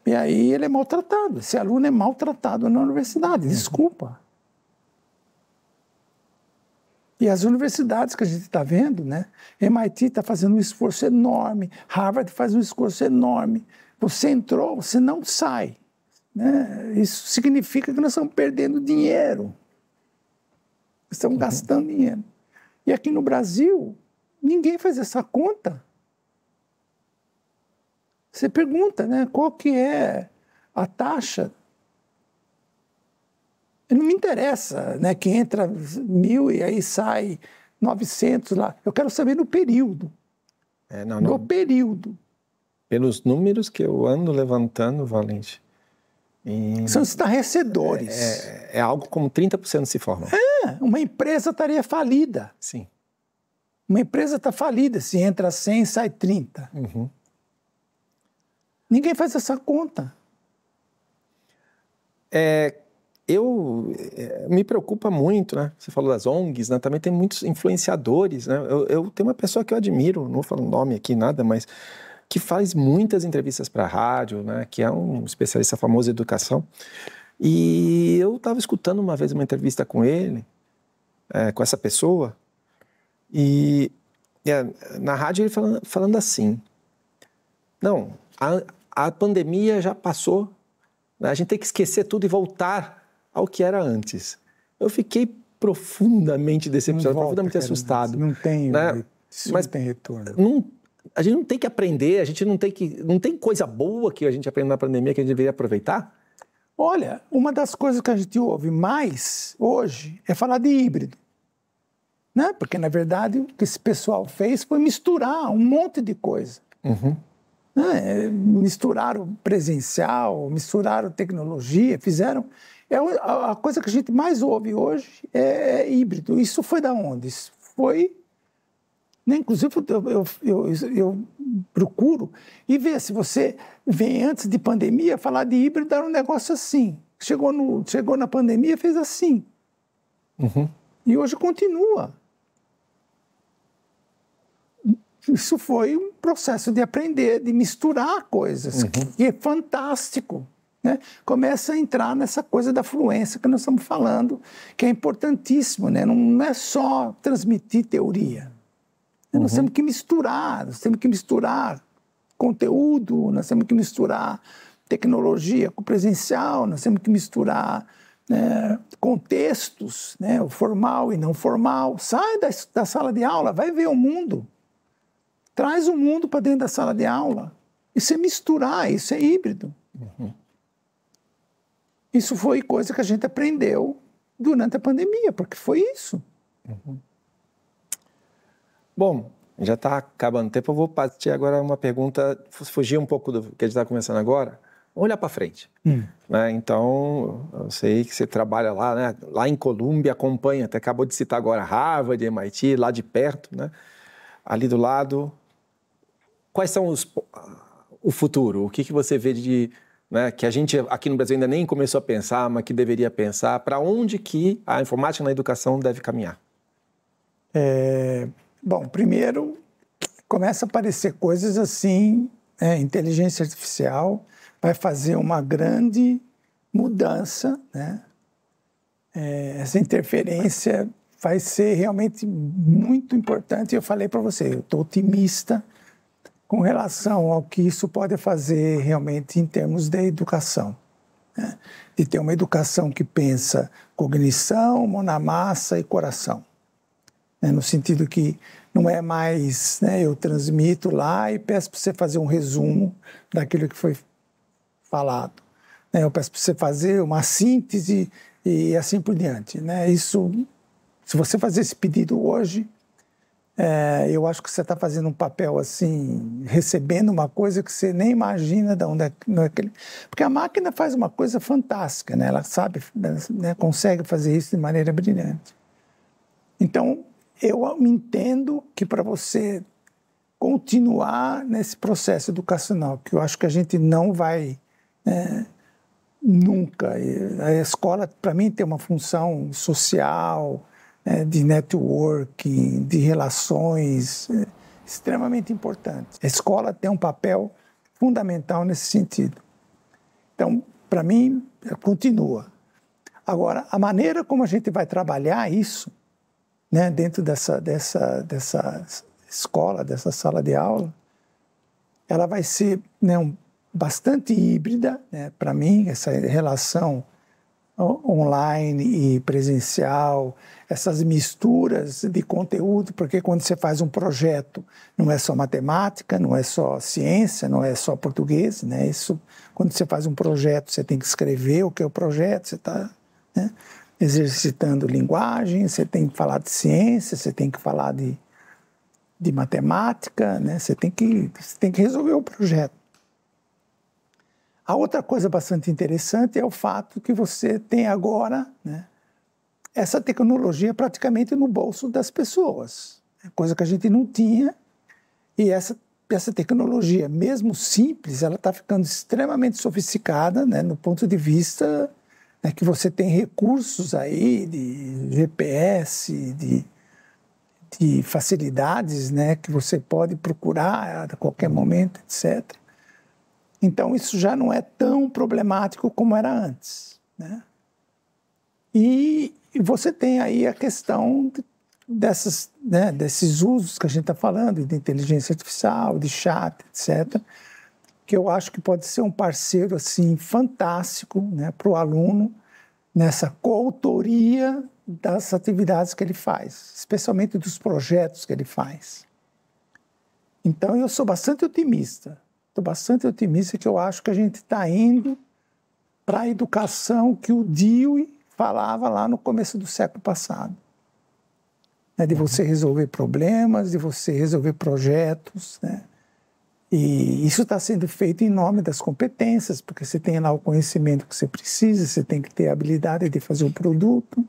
E aí ele é maltratado. Esse aluno é maltratado na universidade, desculpa. E as universidades que a gente está vendo, né? MIT está fazendo um esforço enorme, Harvard faz um esforço enorme. Você entrou, você não sai. Né? Isso significa que nós estamos perdendo dinheiro. Estamos uhum. gastando dinheiro. E aqui no Brasil, ninguém faz essa conta. Você pergunta, né? Qual que é a taxa? Não me interessa, né? Que entra mil e aí sai 900 lá. Eu quero saber no período. É, não, no não... período. Pelos números que eu ando levantando, Valente. São estarrecedores. É, é, é, algo como 30% se forma. É, uma empresa estaria falida. Sim. Uma empresa está falida se entra 100 sai 30. Uhum. Ninguém faz essa conta. É, eu é, me preocupa muito, né? Você falou das ONGs, né? Também tem muitos influenciadores, né? Eu, eu tenho uma pessoa que eu admiro, não vou falar o um nome aqui nada, mas que faz muitas entrevistas para rádio, né? Que é um especialista famoso em educação. E eu estava escutando uma vez uma entrevista com ele, é, com essa pessoa, e é, na rádio ele falando, falando assim: não, a, a pandemia já passou, né? a gente tem que esquecer tudo e voltar ao que era antes. Eu fiquei profundamente decepcionado, volta, profundamente assustado. Não tem, né? isso Mas não tem retorno. Não, a gente não tem que aprender, a gente não tem que, não tem coisa boa que a gente aprende na pandemia que a gente deveria aproveitar? Olha, uma das coisas que a gente ouve mais hoje é falar de híbrido. Né? Porque, na verdade, o que esse pessoal fez foi misturar um monte de coisa. Uhum. Né? Misturaram presencial, misturaram tecnologia, fizeram. É a coisa que a gente mais ouve hoje é, é, híbrido. Isso foi da onde? Isso foi. Né? Inclusive, eu, eu, eu, eu procuro e ver se você vem antes de pandemia falar de híbrido era um negócio assim. Chegou, no, chegou na pandemia, fez assim. Uhum. E hoje continua isso foi um processo de aprender, de misturar coisas, uhum. que é fantástico. Né? Começa a entrar nessa coisa da fluência que nós estamos falando, que é importantíssimo, né? não é só transmitir teoria. Uhum. Nós temos que misturar, nós temos que misturar conteúdo, nós temos que misturar tecnologia com presencial, nós temos que misturar né, contextos, né, o formal e não formal. Sai da, da sala de aula, vai ver o mundo. Traz o mundo para dentro da sala de aula. Isso é misturar, isso é híbrido. Uhum. Isso foi coisa que a gente aprendeu durante a pandemia, porque foi isso. Uhum. Bom, já está acabando o tempo. Eu vou partir agora uma pergunta, fugir um pouco do que a gente está começando agora. Olhar para frente. Hum. Né? Então, eu sei que você trabalha lá, né? lá em Colômbia, acompanha, até acabou de citar agora Harvard, MIT, lá de perto, né? ali do lado, quais são os, o futuro? O que, que você vê de né, que a gente aqui no Brasil ainda nem começou a pensar, mas que deveria pensar? Para onde que a informática na educação deve caminhar? É, bom, primeiro começa a aparecer coisas assim, é, inteligência artificial vai fazer uma grande mudança, né? É, essa interferência vai ser realmente muito importante. Eu falei para você, eu estou otimista com relação ao que isso pode fazer realmente em termos de educação. Né? De ter uma educação que pensa cognição, mão na massa e coração. Né? No sentido que não é mais né, eu transmito lá e peço para você fazer um resumo daquilo que foi falado. Né? Eu peço para você fazer uma síntese e assim por diante. Né? Isso, se você fazer esse pedido hoje, é, eu acho que você está fazendo um papel assim, recebendo uma coisa que você nem imagina de onde é, aquele. É porque a máquina faz uma coisa fantástica, né? ela sabe, né? consegue fazer isso de maneira brilhante. Então, eu entendo que para você continuar nesse processo educacional, que eu acho que a gente não vai né, nunca. A escola, para mim, tem uma função social, é, de networking, de relações, é, extremamente importante. A escola tem um papel fundamental nesse sentido. Então, para mim, continua. Agora, a maneira como a gente vai trabalhar isso, né, dentro dessa, dessa, dessa escola, dessa sala de aula, ela vai ser né, um, bastante híbrida, né, para mim, essa relação online e presencial, essas misturas de conteúdo, porque quando você faz um projeto, não é só matemática, não é só ciência, não é só português, né? Isso, quando você faz um projeto, você tem que escrever o que é o projeto, você está né? exercitando linguagem, você tem que falar de ciência, você tem que falar de, de matemática, né? Você tem que, você tem que resolver o projeto. A outra coisa bastante interessante é o fato que você tem agora né, essa tecnologia praticamente no bolso das pessoas, é coisa que a gente não tinha, e essa, essa tecnologia, mesmo simples, ela está ficando extremamente sofisticada né, no ponto de vista né, que você tem recursos aí de GPS, de, de facilidades né, que você pode procurar a qualquer momento, etc. Então isso já não é tão problemático como era antes. Né? E você tem aí a questão dessas, né, desses usos que a gente está falando, de inteligência artificial, de chat, etc., que eu acho que pode ser um parceiro assim fantástico né, para o aluno nessa coautoria das atividades que ele faz, especialmente dos projetos que ele faz. Então eu sou bastante otimista Estou bastante otimista que eu acho que a gente está indo para a educação que o Dewey falava lá no começo do século passado. Né, de você uhum. resolver problemas, de você resolver projetos. Né? E isso está sendo feito em nome das competências, porque você tem lá o conhecimento que você precisa, você tem que ter a habilidade de fazer o produto,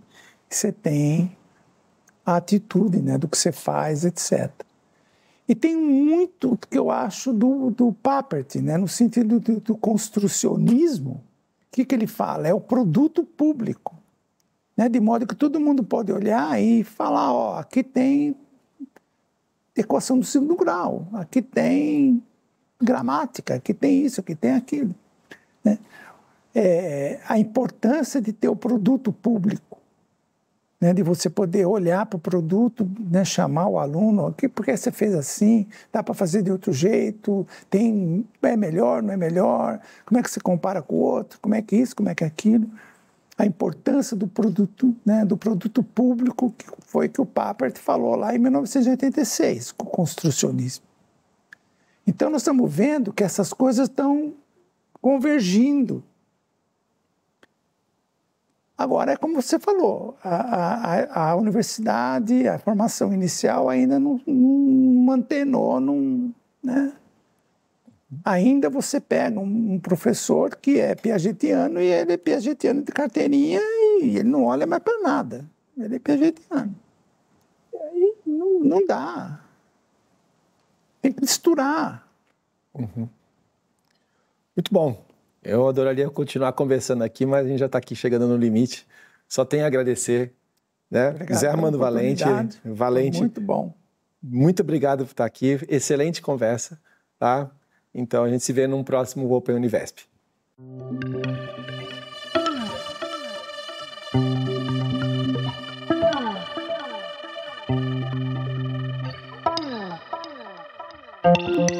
você tem a atitude né, do que você faz, etc. E tem muito que eu acho do, do Papert, né? no sentido do, do construcionismo. O que, que ele fala? É o produto público. Né? De modo que todo mundo pode olhar e falar: ó, aqui tem equação do segundo grau, aqui tem gramática, aqui tem isso, aqui tem aquilo. Né? É, a importância de ter o produto público né, de você poder olhar para o produto, né, chamar o aluno, que, por que você fez assim? Dá para fazer de outro jeito? Tem, é melhor, não é melhor? Como é que se compara com o outro? Como é que é isso, como é que é aquilo? A importância do produto, né, do produto público, que foi que o Papert falou lá em 1986, com o construcionismo. Então, nós estamos vendo que essas coisas estão convergindo. Agora, é como você falou, a, a, a universidade, a formação inicial ainda não, não mantenou, não, né? Ainda você pega um, um, professor que é piagetiano e ele é piagetiano de carteirinha e ele não olha mais para nada. Ele é piagetiano. E aí não, não dá. Tem que misturar. Uhum. Muito bom. Eu adoraria continuar conversando aqui, mas a gente já está aqui chegando no limite. Só tenho a agradecer. Né? Obrigado Zé Armando Valente. Valente. Foi muito bom. Muito obrigado por estar aqui. Excelente conversa. Tá? Então a gente se vê num próximo Open Univesp. thank ah. ah. ah.